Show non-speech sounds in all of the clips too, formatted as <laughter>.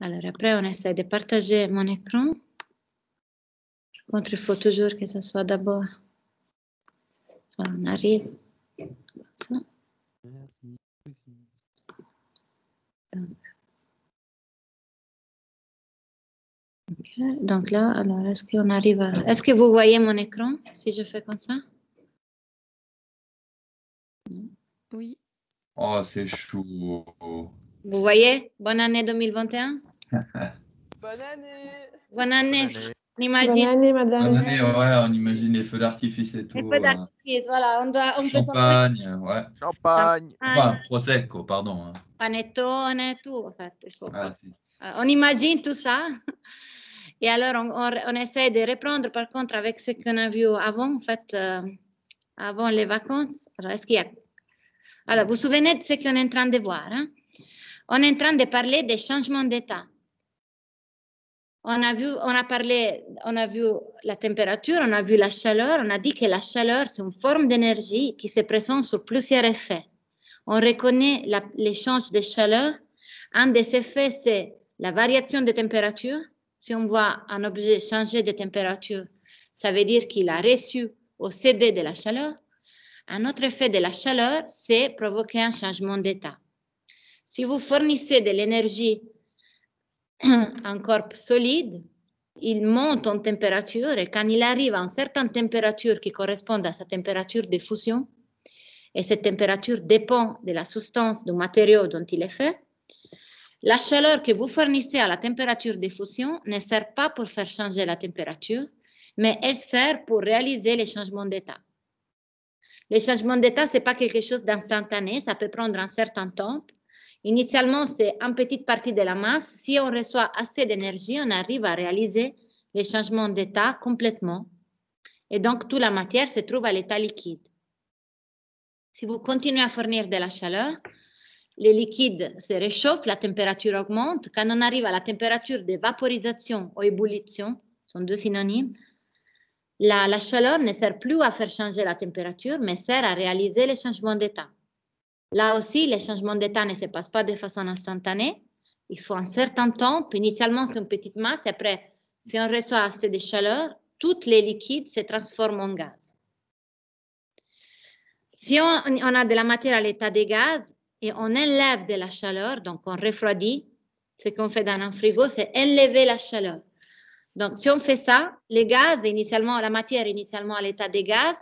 Alors après, on essaie de partager mon écran. contre, il faut toujours que ce soit d'abord. on arrive. Donc. là, alors est-ce qu'on arrive Est-ce que vous voyez mon écran si je fais comme ça? Oui. Oh, c'est chaud. Vous voyez, bonne année 2021. <laughs> bonne année. Bonne année. On imagine. Bonne année, madame. Bonne année, ouais, on imagine les feux d'artifice et tout. Les feux euh, d'artifice, voilà. Champagne, ouais. Champagne. Enfin, Prosecco, pardon. Hein. Panettone et tout, en fait. Ah, si. Euh, on imagine tout ça. <laughs> Et alors, on, essaie de reprendre, par contre, avec ce qu'on a vu avant, en fait, euh, avant les vacances. Alors, est-ce qu'il y a... Alors, vous vous souvenez de ce qu'on est en train de voir hein? On est en train de parler des changements d'état. On a vu, on a parlé, on a vu la température, on a vu la chaleur, on a dit que la chaleur, c'est une forme d'énergie qui se présente sur plusieurs effets. On reconnaît l'échange de chaleur. Un des effets, c'est la variation de température. Si on voit un objet changer de température, ça veut dire qu'il a reçu ou cédé de la chaleur. Un autre effet de la chaleur, c'est provoquer un changement d'état. Si vous fournissez de l'énergie un <clears throat> corps solide, il monte en température et quand il arrive à une certaine température qui correspond à sa température de fusion, et cette température dépend de la substance du matériau dont il est fait, la chaleur que vous fournissez à la température de fusion ne sert pas pour faire changer la température, mais elle sert pour réaliser les changements d'état. Les changements d'état, ce n'est pas quelque chose d'instantané, ça peut prendre un certain temps, Initialement, c'est une petite partie de la masse. Si on reçoit assez d'énergie, on arrive à réaliser les changements d'état complètement. Et donc, toute la matière se trouve à l'état liquide. Si vous continuez à fournir de la chaleur, les liquides se réchauffent, la température augmente. Quand on arrive à la température de vaporisation ou ébullition, sont deux synonymes, la, la, chaleur ne sert plus à faire changer la température, mais sert à réaliser les changements d'état. Là aussi, les changements d'état ne se passent pas de façon instantanée. Il faut un certain temps. initialement, c'est une petite masse. après, si on reçoit assez de chaleur, toutes les liquides se transforment en gaz. Si on, on a de la matière à l'état des gaz et on enlève de la chaleur, donc on refroidit, ce qu'on fait dans un frigo, c'est enlever la chaleur. Donc, si on fait ça, les gaz, initialement, la matière initialement à l'état des gaz,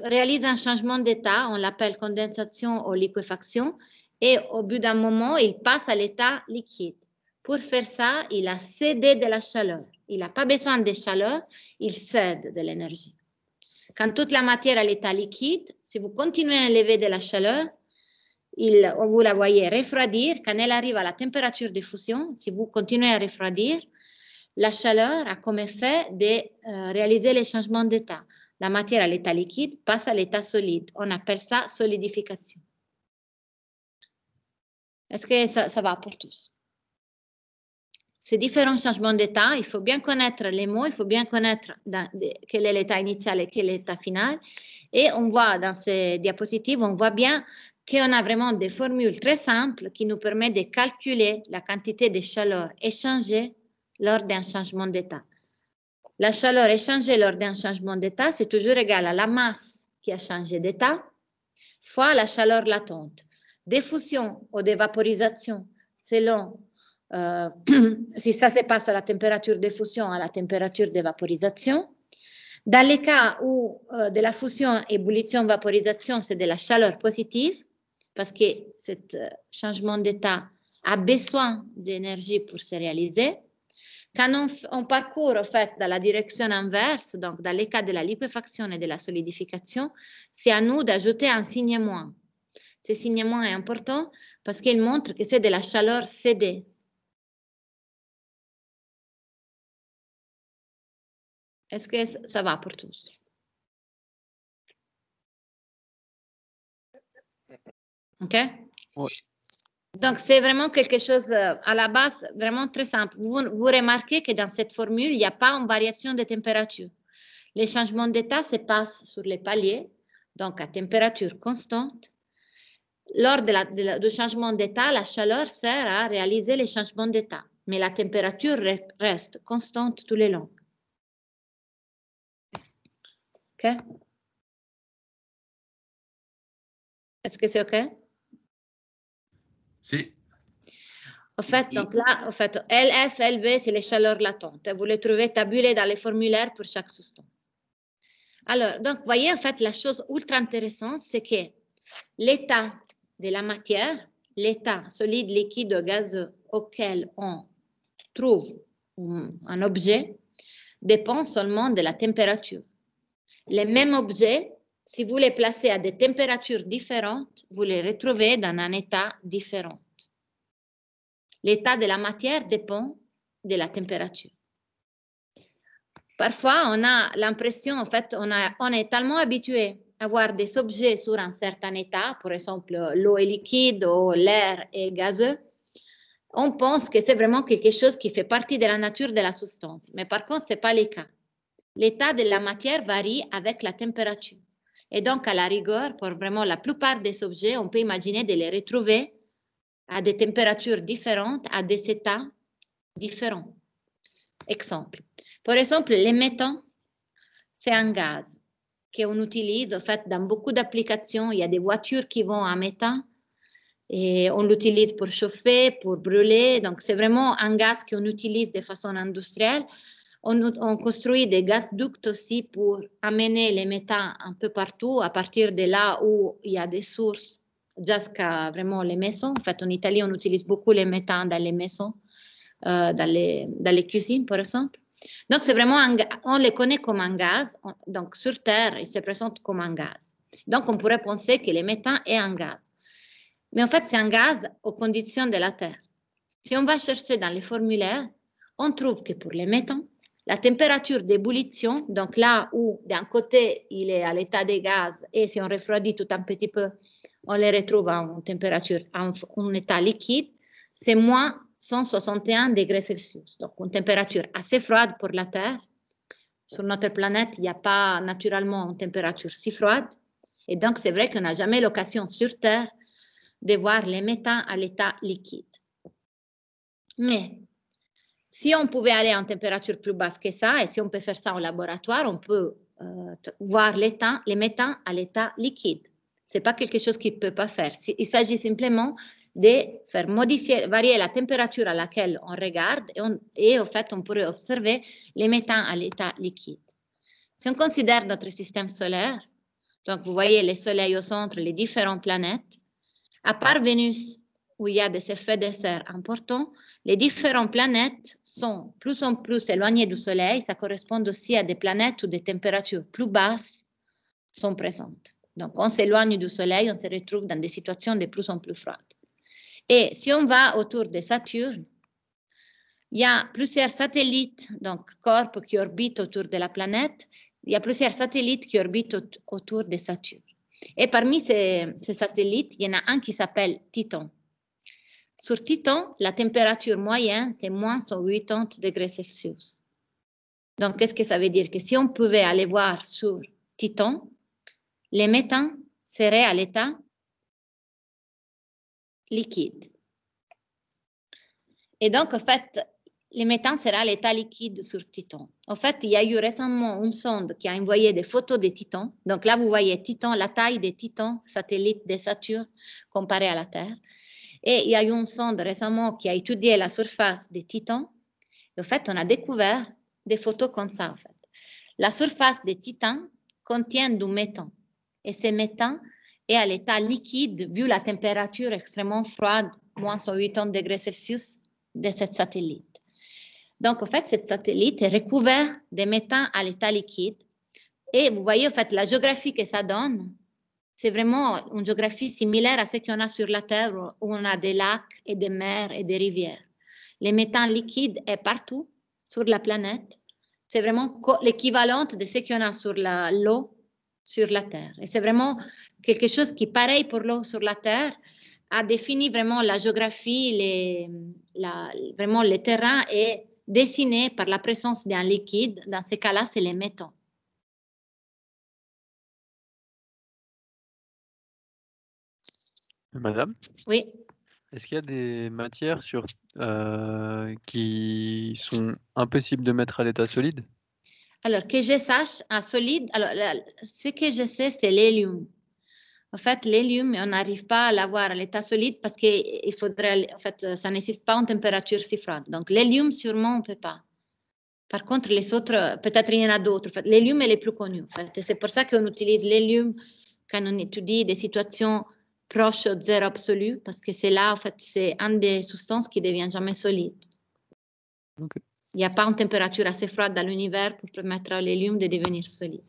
réalise un changement d'état, on l'appelle condensation ou liquéfaction, et au bout d'un moment, il passe à l'état liquide. Pour faire ça, il a cédé de la chaleur. Il n'a pas besoin de chaleur, il cède de l'énergie. Quand toute la matière est à l'état liquide, si vous continuez à lever de la chaleur, il, vous la voyez refroidir. Quand elle arrive à la température de fusion, si vous continuez à refroidir, la chaleur a comme effet de euh, réaliser les changements d'état la matière à l'état liquide passe à l'état solide. On appelle ça solidification. Est-ce que ça, va pour tous Ces différents changements d'état, il faut bien connaître les mots, il faut bien connaître quel est l'état initial et quel est l'état final. Et on voit dans ces diapositives, on voit bien qu'on a vraiment des formules très simples qui nous permettent de calculer la quantité de chaleur échangée lors d'un changement d'état. La chaleur échangée lors d'un changement d'état, c'est toujours égal à la masse qui a changé d'état fois la chaleur latente. Défusion ou d'évaporisation, selon euh, <clears throat> si ça se passe à la température de fusion, à la température d'évaporisation. Dans les cas où euh, de la fusion, ébullition, vaporisation, c'est de la chaleur positive, parce que ce euh, changement d'état a besoin d'énergie pour se réaliser. Quand on, parcourt, fait, dans la direction inverse, donc dans les cas de la liquéfaction et de la solidification, c'est à nous d'ajouter un signe moins. Ce signe moins est important parce qu'il montre que c'est de la chaleur cédée. Est-ce que ça va pour tous? OK? Oui. Donc, c'est vraiment quelque chose euh, à la base, vraiment très simple. Vous, remarquez que dans cette formule, il n'y a pas une variation de température. Les changements d'état se passent sur les paliers, donc à température constante. Lors du changement d'état, la chaleur sert à réaliser les changements d'état, mais la température reste constante tout le long. OK? Est-ce que c'est OK? en fait, fait, LF, LB, c'est les chaleurs latentes. Vous les trouvez tabulées dans les formulaires pour chaque substance. Alors, donc, voyez, en fait, la chose ultra intéressante, c'est que l'état de la matière, l'état solide, liquide, gazeux auquel on trouve un objet dépend seulement de la température. Les mêmes objets si vous les placez à des températures différentes, vous les retrouvez dans un état différent. L'état de la matière dépend de la température. Parfois, on a l'impression, en fait, on, a, on est tellement habitué à voir des objets sur un certain état, par exemple l'eau est liquide ou l'air est gazeux, on pense que c'est vraiment quelque chose qui fait partie de la nature de la substance. Mais par contre, ce n'est pas le cas. L'état de la matière varie avec la température. Et donc, à la rigueur, pour vraiment la plupart des objets, on peut imaginer de les retrouver à des températures différentes, à des états différents. Exemple. Par exemple, les méthane, c'est un gaz qu'on utilise en fait dans beaucoup d'applications. Il y a des voitures qui vont à méthane et on l'utilise pour chauffer, pour brûler. Donc c'est vraiment un gaz qu'on utilise de façon industrielle on, construit des gazoducs aussi pour amener les métaux un peu partout, à partir de là où il y a des sources, jusqu'à vraiment les maisons. En fait, en Italie, on utilise beaucoup les métaux dans les maisons, euh, dans, les, cuisines, par exemple. Donc, c'est vraiment on les connaît comme un gaz. donc, sur Terre, ils se présentent comme un gaz. Donc, on pourrait penser que le méthane est un gaz. Mais en fait, c'est un gaz aux conditions de la Terre. Si on va chercher dans les formulaires, on trouve que pour les méthane, la température d'ébullition, donc là où d'un côté il est à l'état des gaz et si on refroidit tout un petit peu, on les retrouve à une température, à un, état liquide, c'est moins 161 degrés Celsius. Donc une température assez froide pour la Terre. Sur notre planète, il n'y a pas naturellement une température si froide. Et donc c'est vrai qu'on n'a jamais l'occasion sur Terre de voir les métaux à l'état liquide. Mais si on pouvait aller en température plus basse que ça, et si on peut faire ça en laboratoire, on peut euh, voir les méthans à l'état liquide. Ce n'est pas quelque chose qu'il ne peut pas faire. Il s'agit simplement de faire modifier, varier la température à laquelle on regarde et, on, et fait, on pourrait observer les méthans à l'état liquide. Si on considère notre système solaire, donc vous voyez le Soleil au centre, les différentes planètes, à part Vénus, où il y a des effets de serre importants, les différentes planètes sont plus en plus éloignées du Soleil. Ça correspond aussi à des planètes où des températures plus basses sont présentes. Donc, on s'éloigne du Soleil, on se retrouve dans des situations de plus en plus froides. Et si on va autour de Saturne, il y a plusieurs satellites, donc corps qui orbitent autour de la planète. Il y a plusieurs satellites qui orbitent autour de Saturne. Et parmi ces, ces satellites, il y en a un qui s'appelle Titan. Sur Titan, la température moyenne, c'est moins 180 degrés Celsius. Donc, qu'est-ce que ça veut dire Que si on pouvait aller voir sur Titan, les méthane seraient à l'état liquide. Et donc, en fait, le méthane à l'état liquide sur Titan. En fait, il y a eu récemment une sonde qui a envoyé des photos de Titan. Donc là, vous voyez Titan, la taille de Titan, satellite de Saturne, comparé à la Terre. Et il y a eu un sonde récemment qui a étudié la surface des titans. Et en fait, on a découvert des photos comme ça. En fait. La surface des titans contient du méthane. Et ce méthane est à l'état liquide vu la température extrêmement froide, moins 180 degrés Celsius de cette satellite. Donc, en fait, cette satellite est recouvert de méthane à l'état liquide. Et vous voyez, en fait, la géographie que ça donne, c'est vraiment une géographie similaire à ce qu'on a sur la Terre où on a des lacs et des mers et des rivières. Le méthane liquide est partout sur la planète. C'est vraiment l'équivalent de ce qu'on a sur l'eau sur la Terre. Et c'est vraiment quelque chose qui, pareil pour l'eau sur la Terre, a défini vraiment la géographie, les, vraiment le terrain et dessiné par la présence d'un liquide. Dans ces cas-là, c'est les méthane. Madame Oui. Est-ce qu'il y a des matières euh, qui sont impossibles de mettre à l'état solide Alors, que je sache, un solide, alors, ce que je sais, c'est l'hélium. En fait, l'hélium, on n'arrive pas à l'avoir à l'état solide parce que faudrait, en fait, ça n'existe pas en température si froide. Donc, l'hélium, sûrement, on ne peut pas. Par contre, les autres, peut-être il y en a d'autres. En fait, l'hélium est le plus connu. fait. C'est pour ça qu'on utilise l'hélium quand on étudie des situations proche de zéro absolu parce que c'est là, en fait, c'est une des substances qui ne devient jamais solide. Il n'y a pas une température assez froide dans l'univers pour permettre à l'hélium de devenir solide.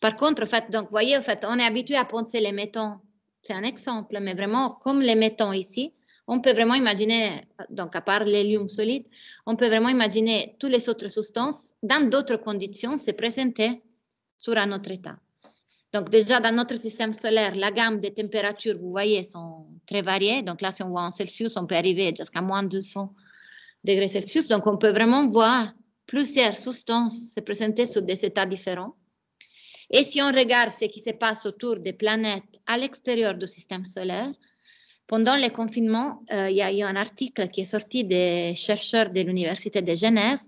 Par contre, en fait, donc, voyez, en fait, on est habitué à penser les métaux. C'est un exemple, mais vraiment, comme les métaux ici, on peut vraiment imaginer, donc à part l'hélium solide, on peut vraiment imaginer toutes les autres substances dans d'autres conditions se présenter sur un autre état. Donc déjà dans notre système solaire, la gamme des températures, vous voyez, sont très variées. Donc là, si on voit en Celsius, on peut arriver jusqu'à moins 200 degrés Celsius. Donc on peut vraiment voir plusieurs substances se présenter sous des états différents. Et si on regarde ce qui se passe autour des planètes à l'extérieur du système solaire, pendant le confinement, euh, il y a eu un article qui est sorti des chercheurs de l'Université de Genève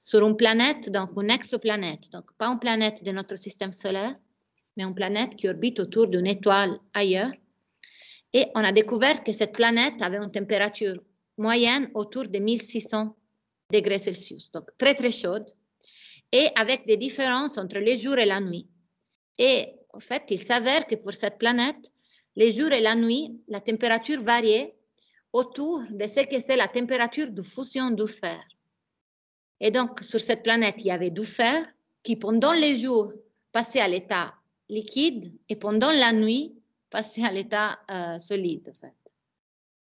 sur une planète, donc une exoplanète, donc pas une planète de notre système solaire, mais une planète qui orbite autour d'une étoile ailleurs. Et on a découvert que cette planète avait une température moyenne autour de 1600 degrés Celsius, donc très très chaude, et avec des différences entre les jours et la nuit. Et en fait, il s'avère que pour cette planète, les jours et la nuit, la température variait autour de ce que c'est la température de fusion du fer. Et donc, sur cette planète, il y avait du fer qui, pendant les jours, passait à l'état liquide et pendant la nuit, passer à l'état euh, solide. fait.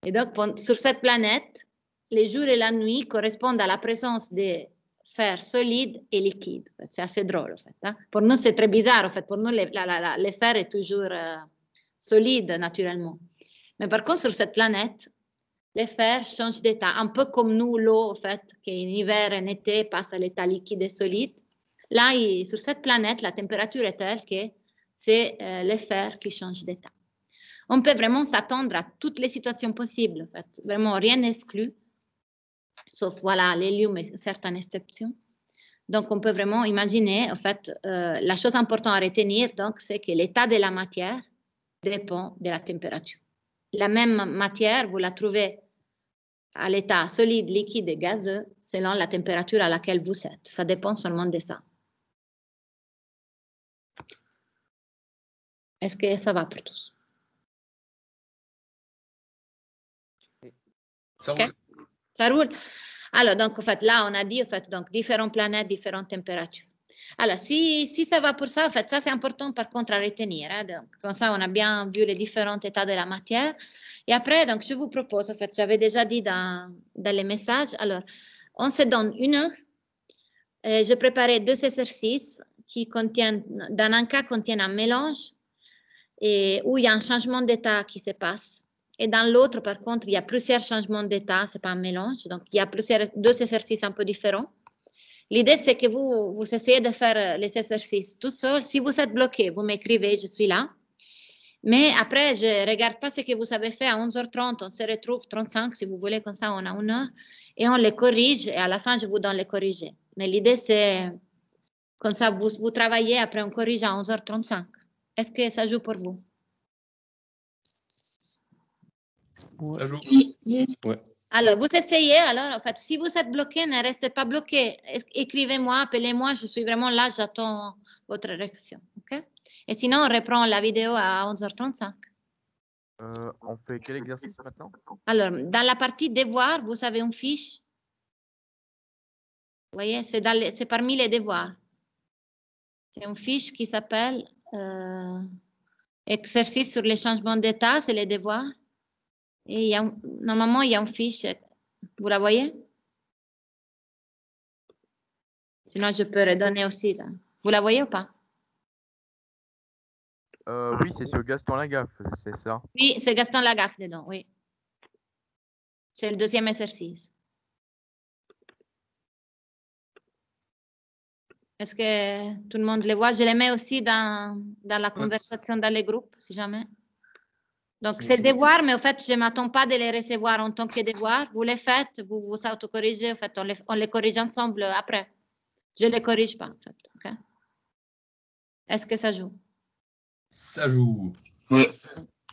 Et donc, sur cette planète, les jours et la nuit correspondent à la présence des fer solides et liquides. C'est assez drôle, en fait. Hein. Pour nous, c'est très bizarre, en fait. Pour nous, les, la, la, les fer toujours euh, solides solide, naturellement. Mais par contre, sur cette planète, les fers changent d'état, un peu comme nous, l'eau, en fait, qui en hiver et en été passe à l'état liquide et solide. Là, sur cette planète, la température est telle que c'est euh, le fer qui change d'état. On peut vraiment s'attendre à toutes les situations possibles, vraiment rien exclu, sauf voilà l'hélium et certaines exceptions. Donc, on peut vraiment imaginer, en fait, euh, la chose importante à retenir, donc, c'est que l'état de la matière dépend de la température. La même matière, vous la trouvez à l'état solide, liquide et gazeux selon la température à laquelle vous êtes. Ça dépend seulement de ça. Est-ce que ça va pour tous? Ça roule. Alors, donc, en fait, là, on a dit, en fait, donc, différentes planètes, différentes températures. Alors, si, si ça va pour ça, en fait, ça, c'est important, par contre, à retenir. Hein. donc, comme ça, on a bien vu les différents états de la matière. Et après, donc, je vous propose, en fait, j'avais déjà dit dans, les messages, alors, on se donne une heure. je préparais deux exercices qui contiennent, dans un cas, contiennent un mélange où il y a un changement d'état qui se passe. Et dans l'autre, par contre, il y a plusieurs changements d'état, ce n'est pas un mélange. Donc, il y a plusieurs, deux exercices un peu différents. L'idée, c'est que vous, vous essayez de faire euh, les exercices tout seul. Si vous êtes bloqué, vous m'écrivez, je suis là. Mais après, je ne regarde pas ce que vous avez fait à 11h30. On se retrouve 35, si vous voulez, comme ça, on a une heure. Et on les corrige. Et à la fin, je vous donne les corrigés. Mais l'idée, c'est comme ça, vous, vous travaillez. Après, on corrige à 11h35. Est-ce que ça joue pour vous Ça joue. Alors, vous essayez. Alors, en fait, si vous êtes bloqué, ne restez pas bloqué. Écrivez-moi, appelez-moi. Je suis vraiment là. J'attends votre réaction. Et sinon, on reprend la vidéo à 11h35. Euh, on fait quel exercice maintenant Alors, dans la partie devoir, vous avez une fiche. Vous voyez, c'est parmi les devoirs. C'est une fiche qui s'appelle euh, exercice sur les changements d'état, c'est les devoirs. Et normalement, il y a une fiche. Vous la voyez Sinon, je peux redonner aussi. Vous la voyez ou pas euh, Oui, c'est sur Gaston Lagaffe, c'est ça. Oui, c'est Gaston Lagaffe dedans, oui. C'est le deuxième exercice. Est-ce que tout le monde les voit Je les mets aussi dans, la conversation dans les groupes, si jamais. Donc, c'est devoir, mais en fait, je ne m'attends pas de les recevoir en tant que devoir. Vous les faites, vous vous autocorrigez, en fait, on les, corrige ensemble après. Je ne les corrige pas, en fait. Est-ce que ça joue Ça joue.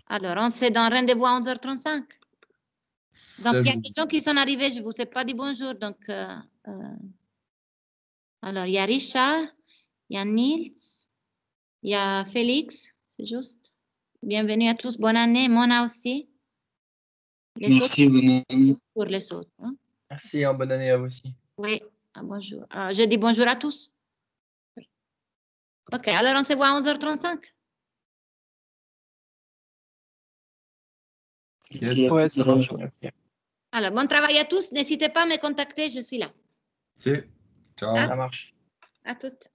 Alors, on s'est dans rendez-vous à 11h35. Donc, il y a des gens qui sont arrivés, je ne vous ai pas dit bonjour, donc... Euh, euh, alors, il y a Richard, il y a Nils, il y a Félix, c'est juste. Bienvenue à tous. Bonne année, Mona aussi. Merci, Pour les autres. Hein. Merci, hein, bonne année à vous aussi. Oui, ah, bonjour. Ah, je dis bonjour à tous. OK, alors on se voit à 11h35. alors, bon travail à tous. N'hésitez pas à me contacter, je suis là. C'est. Ça marche. À toutes.